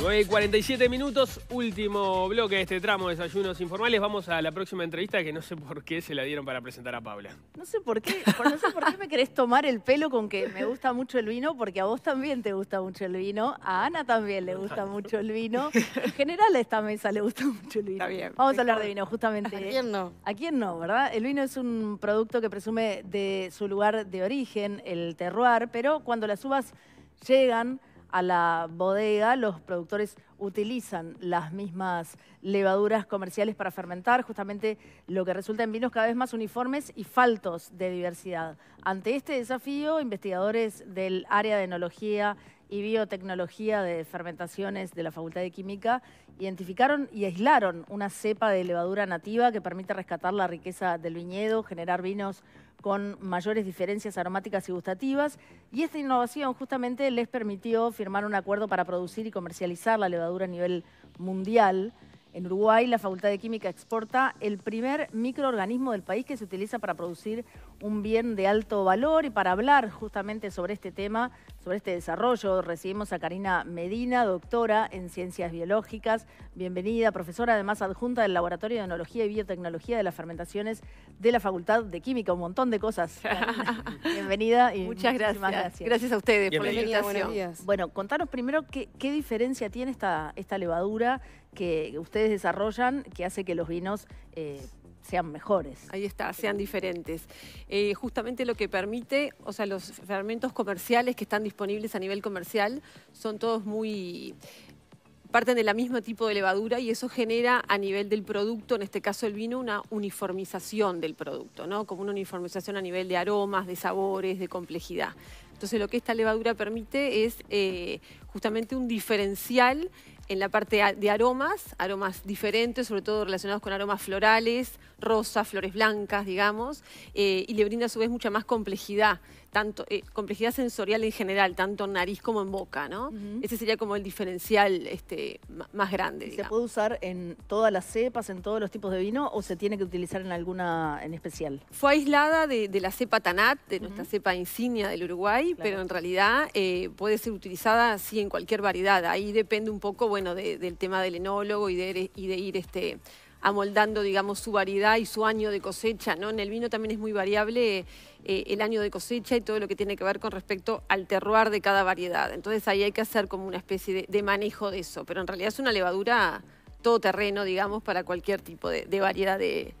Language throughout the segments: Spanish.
47 minutos, último bloque de este tramo de desayunos informales. Vamos a la próxima entrevista que no sé por qué se la dieron para presentar a Paula. No sé por qué, no sé por qué me querés tomar el pelo con que me gusta mucho el vino, porque a vos también te gusta mucho el vino, a Ana también le gusta mucho el vino. En general a esta mesa le gusta mucho el vino. Vamos a hablar de vino, justamente. ¿A quién no? ¿A quién no, verdad? El vino es un producto que presume de su lugar de origen, el terroir, pero cuando las uvas llegan a la bodega, los productores utilizan las mismas levaduras comerciales para fermentar, justamente lo que resulta en vinos cada vez más uniformes y faltos de diversidad. Ante este desafío, investigadores del área de enología y Biotecnología de Fermentaciones de la Facultad de Química identificaron y aislaron una cepa de levadura nativa que permite rescatar la riqueza del viñedo, generar vinos con mayores diferencias aromáticas y gustativas. Y esta innovación justamente les permitió firmar un acuerdo para producir y comercializar la levadura a nivel mundial. En Uruguay, la Facultad de Química exporta el primer microorganismo del país que se utiliza para producir un bien de alto valor y para hablar justamente sobre este tema, sobre este desarrollo, recibimos a Karina Medina, doctora en Ciencias Biológicas. Bienvenida, profesora, además adjunta del Laboratorio de Enología y Biotecnología de las Fermentaciones de la Facultad de Química, un montón de cosas. Bienvenida y muchas gracias. gracias. a ustedes por la invitación. Bueno, contanos primero qué, diferencia tiene esta, levadura que ustedes desarrollan que hace que los vinos eh, sean mejores. Ahí está, sean diferentes. Eh, justamente lo que permite, o sea, los fermentos comerciales que están disponibles a nivel comercial son todos muy parten de la misma tipo de levadura y eso genera a nivel del producto, en este caso el vino, una uniformización del producto, ¿no? Como una uniformización a nivel de aromas, de sabores, de complejidad. Entonces lo que esta levadura permite es eh, justamente un diferencial en la parte de aromas, aromas diferentes, sobre todo relacionados con aromas florales, rosas, flores blancas, digamos, eh, y le brinda a su vez mucha más complejidad, tanto eh, complejidad sensorial en general, tanto en nariz como en boca, ¿no? Ese sería como el diferencial este, más grande. ¿Se puede usar en todas las cepas, en todos los tipos de vino, o se tiene que utilizar en alguna en especial? Fue aislada de, la cepa Tanat, de nuestra cepa insignia del Uruguay, pero en realidad eh, puede ser utilizada así en cualquier variedad. Ahí depende un poco, bueno, del tema del enólogo y de, ir este, amoldando, digamos, su variedad y su año de cosecha, ¿no? En el vino también es muy variable eh, el año de cosecha y todo lo que tiene que ver con respecto al terroir de cada variedad. Entonces ahí hay que hacer como una especie de, manejo de eso, pero en realidad es una levadura todoterreno, digamos, para cualquier tipo de, de variedad de,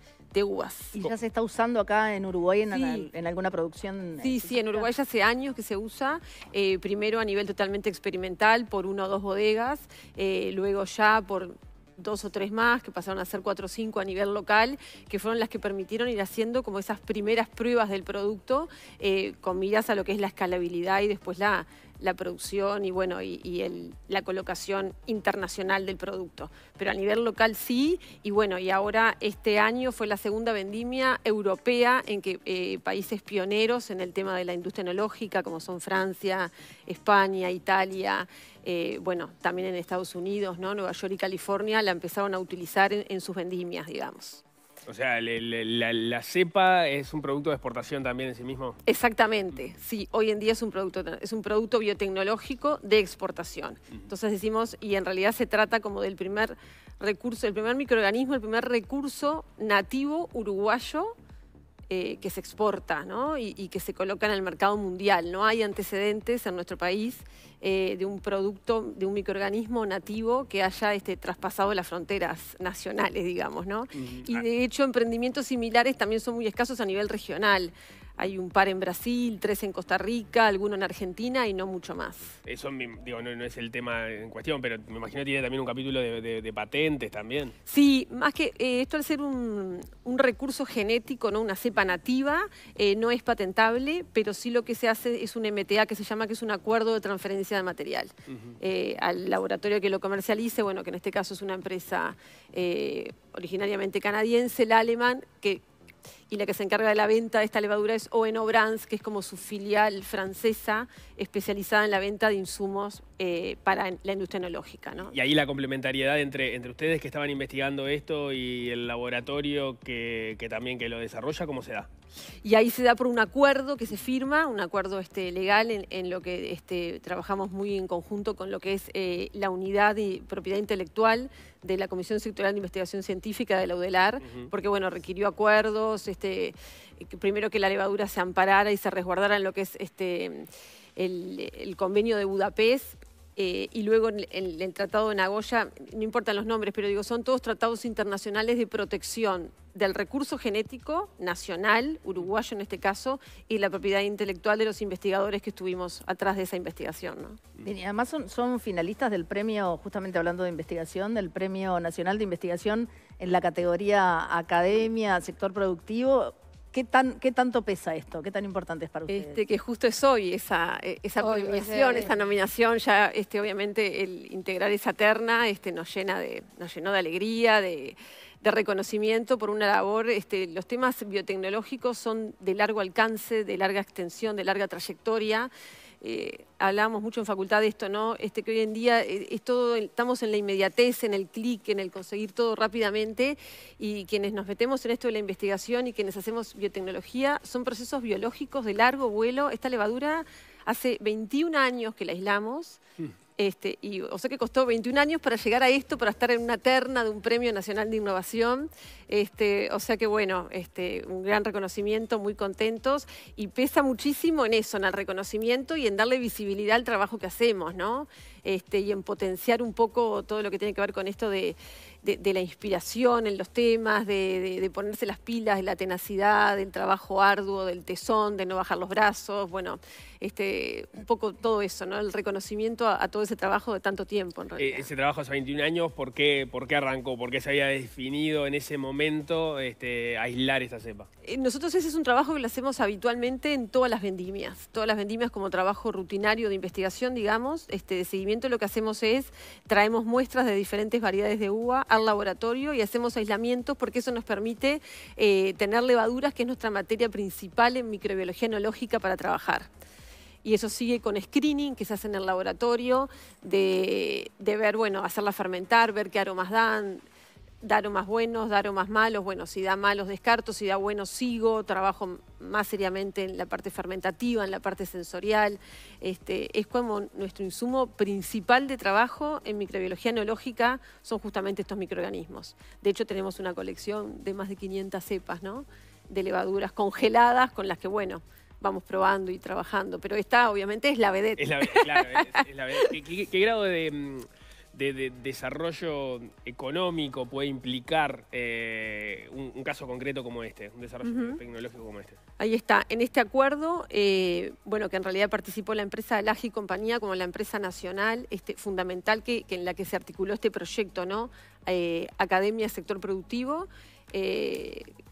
¿Y ya se está usando acá en Uruguay en, alguna producción? Eh, sí, sí, en Uruguay ya hace años que se usa, eh, primero a nivel totalmente experimental por una o dos bodegas, eh, luego ya por dos o tres más, que pasaron a ser cuatro o cinco a nivel local, que fueron las que permitieron ir haciendo como esas primeras pruebas del producto eh, con miras a lo que es la escalabilidad y después la, producción y bueno y, la colocación internacional del producto. Pero a nivel local sí, y bueno, y ahora este año fue la segunda vendimia europea en que eh, países pioneros en el tema de la industria enológica, como son Francia, España, Italia, eh, bueno, también en Estados Unidos, ¿no? Nueva York y California la empezaron a utilizar en, sus vendimias, digamos. O sea, la, cepa es un producto de exportación también en sí mismo. Exactamente, sí. Hoy en día es un producto, es un producto biotecnológico de exportación. Entonces decimos, y en realidad se trata como del primer recurso, el primer microorganismo, el primer recurso nativo uruguayo eh, que se exporta y, que se coloca en el mercado mundial. No hay antecedentes en nuestro país eh, de un producto, de un microorganismo nativo que haya este, traspasado las fronteras nacionales, digamos. ¿no? y ah. de hecho, emprendimientos similares también son muy escasos a nivel regional hay un par en Brasil, tres en Costa Rica, alguno en Argentina y no mucho más. Eso no, es el tema en cuestión, pero me imagino que tiene también un capítulo de, patentes también. Sí, más que eh, esto al ser un, recurso genético, no una cepa nativa, eh, no es patentable, pero sí lo que se hace es un MTA que se llama que es un acuerdo de transferencia de material eh, al laboratorio que lo comercialice, bueno, que en este caso es una empresa originariamente canadiense, la alemán, que y la que se encarga de la venta de esta levadura es ONO que es como su filial francesa especializada en la venta de insumos eh, para la industria enológica. Y ahí la complementariedad entre, entre ustedes que estaban investigando esto y el laboratorio que, también que lo desarrolla, ¿cómo se da? Y ahí se da por un acuerdo que se firma, un acuerdo este, legal en, lo que este, trabajamos muy en conjunto con lo que es eh, la unidad de propiedad intelectual de la Comisión Sectorial de Investigación Científica de la UDELAR, porque bueno, requirió acuerdos, este, primero que la levadura se amparara y se resguardara en lo que es este, el convenio de Budapest eh, y luego el, Tratado de Nagoya, no importan los nombres, pero digo, son todos tratados internacionales de protección del recurso genético nacional, uruguayo en este caso, y la propiedad intelectual de los investigadores que estuvimos atrás de esa investigación. y además son, son finalistas del premio, justamente hablando de investigación, del Premio Nacional de Investigación en la categoría Academia, Sector Productivo ¿Qué, tan, ¿Qué tanto pesa esto? ¿Qué tan importante es para este, ustedes? Este, que justo es hoy esa, eh, esa esa eh. nominación. Ya este, obviamente el integrar esa terna este, nos, llena de, nos llenó de alegría, de, reconocimiento por una labor. Este, los temas biotecnológicos son de largo alcance, de larga extensión, de larga trayectoria eh, hablamos mucho en facultad de esto, ¿no? Este que hoy en día eh, es todo, estamos en la inmediatez, en el clic, en el conseguir todo rápidamente y quienes nos metemos en esto de la investigación y quienes hacemos biotecnología son procesos biológicos de largo vuelo. Esta levadura hace 21 años que la aislamos. Hmm. Este, y, o sea que costó 21 años para llegar a esto, para estar en una terna de un Premio Nacional de Innovación. Este, o sea que bueno, este, un gran reconocimiento, muy contentos y pesa muchísimo en eso, en el reconocimiento y en darle visibilidad al trabajo que hacemos, ¿no? Este, y en potenciar un poco todo lo que tiene que ver con esto de, la inspiración en los temas, de, ponerse las pilas, de la tenacidad, del trabajo arduo, del tesón, de no bajar los brazos, bueno, este, un poco todo eso, ¿no? El reconocimiento a, todo ese trabajo de tanto tiempo, en realidad? E-, ese trabajo hace 21 años, ¿por qué, por arrancó? ¿Por qué se había definido en ese momento este, aislar esa cepa? Eh, nosotros ese es un trabajo que lo hacemos habitualmente en todas las vendimias. Todas las vendimias como trabajo rutinario de investigación, digamos, este, de seguimiento, lo que hacemos es traemos muestras de diferentes variedades de uva al laboratorio y hacemos aislamientos porque eso nos permite eh, tener levaduras, que es nuestra materia principal en microbiología enológica para trabajar y eso sigue con screening que se hace en el laboratorio, de, ver, bueno, hacerla fermentar, ver qué aromas dan, dar aromas buenos, dar aromas malos, bueno, si da malos descarto, si da buenos sigo, trabajo más seriamente en la parte fermentativa, en la parte sensorial, este, es como nuestro insumo principal de trabajo en microbiología neológica son justamente estos microorganismos. De hecho tenemos una colección de más de 500 cepas, ¿no? de levaduras congeladas con las que, bueno, vamos probando y trabajando. Pero esta, obviamente, es la vedette. qué, grado mm, de, desarrollo económico puede implicar eh, un, caso concreto como este, un desarrollo tecnológico como este? Ahí está. En este acuerdo, eh, bueno, que en realidad participó la empresa y Compañía como la empresa nacional este, fundamental que, en la que se articuló este proyecto, ¿no? Eh, academia, sector productivo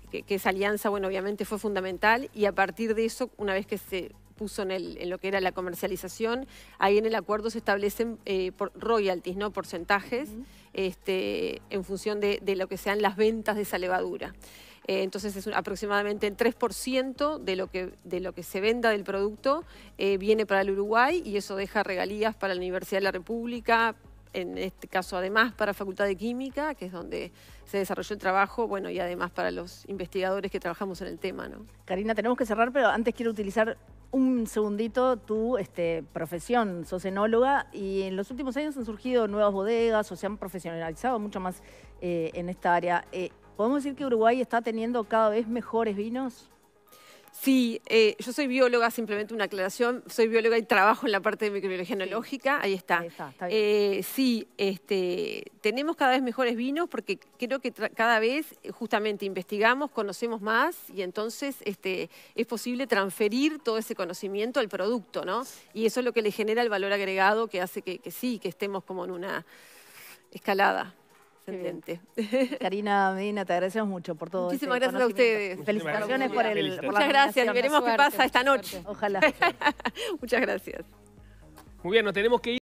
que, esa alianza, bueno, obviamente fue fundamental y a partir de eso, una vez que se puso en, lo que era la comercialización, ahí en el acuerdo se establecen eh, royalties, ¿no? Porcentajes este, en función de, lo que sean las ventas de esa levadura. Eh, entonces es aproximadamente el 3% de lo, que, de lo que se venda del producto eh, viene para el Uruguay y eso deja regalías para la Universidad de la República, en este caso además para Facultad de Química, que es donde se desarrolló el trabajo, bueno, y además para los investigadores que trabajamos en el tema, ¿no? Karina, tenemos que cerrar, pero antes quiero utilizar un segundito tu este, profesión, sos enóloga, y en los últimos años han surgido nuevas bodegas o se han profesionalizado mucho más eh, en esta área. Eh, ¿Podemos decir que Uruguay está teniendo cada vez mejores vinos? Sí, eh, yo soy bióloga, simplemente una aclaración. Soy bióloga y trabajo en la parte de microbiología analógica. Ahí está. Eh, sí, este, tenemos cada vez mejores vinos porque creo que cada vez eh, justamente investigamos, conocemos más y entonces este, es posible transferir todo ese conocimiento al producto, ¿no? Y eso es lo que le genera el valor agregado que hace que sí, que estemos como en una escalada ascendente. Karina Medina, te agradecemos mucho por todo. Muchísimas este gracias a ustedes. Felicitaciones por, el, Muchas gracias. Veremos qué pasa esta noche. Ojalá. Muchas gracias. Muy bien, nos tenemos que ir.